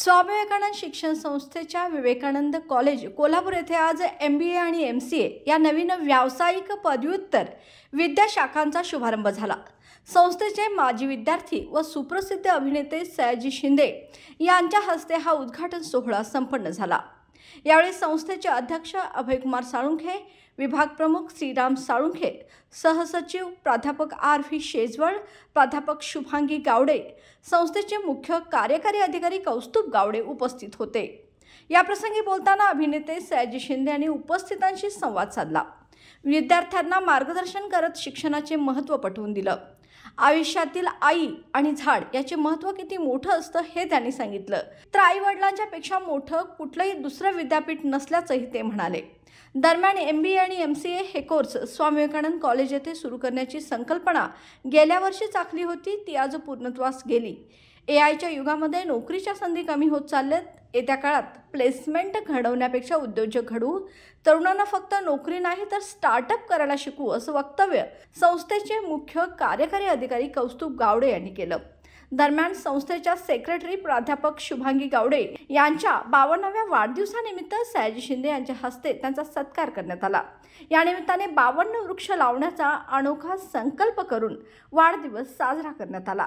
स्वामी विवेकानंद शिक्षण संस्थेच्या विवेकानंद कॉलेज कोल्हापूर येथे आज एम बी ए आणि एम सी ए या नवीन व्यावसायिक पदव्युत्तर विद्याशाखांचा शुभारंभ झाला संस्थेचे माजी विद्यार्थी व सुप्रसिद्ध अभिनेते सयाजी शिंदे यांच्या हस्ते हा उद्घाटन सोहळा संपन्न झाला यावेळी संस्थेचे अध्यक्ष अभयकुमार साळुंखे विभाग प्रमुख श्रीराम साळुंखे सहसचिव प्राध्यापक आर व्ही शेजवळ प्राध्यापक शुभांगी गावडे संस्थेचे मुख्य कार्यकारी अधिकारी कौस्तुभ गावडे उपस्थित होते याप्रसंगी बोलताना अभिनेते सयाजी शिंदे यांनी उपस्थितांशी संवाद साधला विद्यार्थ्यांना मार्गदर्शन करत शिक्षणाचे महत्त्व पटवून दिलं आयुष्यातील आई आणि झाड याचे महत्त्व किती मोठं असतं हे त्यांनी सांगितलं तर आई वडिलांच्या पेक्षा मोठं कुठलंही दुसरं विद्यापीठ नसल्याचंही ते म्हणाले दरम्यान एम बी ए आणि एम सी ए हे कोर्स स्वामी विवेकानंद कॉलेज येथे सुरू करण्याची संकल्पना गेल्या वर्षी चाखली होती ती आज पूर्णत्वास गेली ए आयच्या युगामध्ये नोकरीच्या संधी कमी होत चालल्यात येत्या काळात प्लेसमेंट घडवण्यापेक्षा उद्योजक घडवू तरुणांना फक्त नोकरी नाही तर स्टार्टअप करायला शिकू असं वक्तव्य संस्थेचे मुख्य कार्यकारी अधिकारी कौस्तुभ गावडे यांनी केलं दरम्यान संस्थेच्या सेक्रेटरी प्राध्यापक शुभांगी गावडे यांच्या बावन्नाव्या वाढदिवसानिमित्त सयाजी शिंदे यांच्या हस्ते त्यांचा सत्कार करण्यात आला या निमित्ताने बावन्न वृक्ष लावण्याचा अनोखा संकल्प करून वाढदिवस साजरा करण्यात आला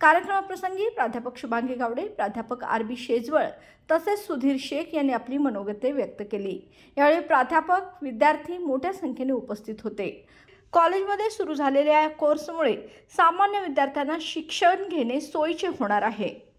कार्यक्रमाप्रसंगी प्राध्यापक शुभांगी गावडे प्राध्यापक आर बी शेजवळ तसेच सुधीर शेख यांनी आपली मनोगते व्यक्त केली यावेळी प्राध्यापक विद्यार्थी मोठ्या संख्येने उपस्थित होते कॉलेजमध्ये सुरू झालेल्या या कोर्समुळे सामान्य विद्यार्थ्यांना शिक्षण घेणे सोयीचे होणार आहे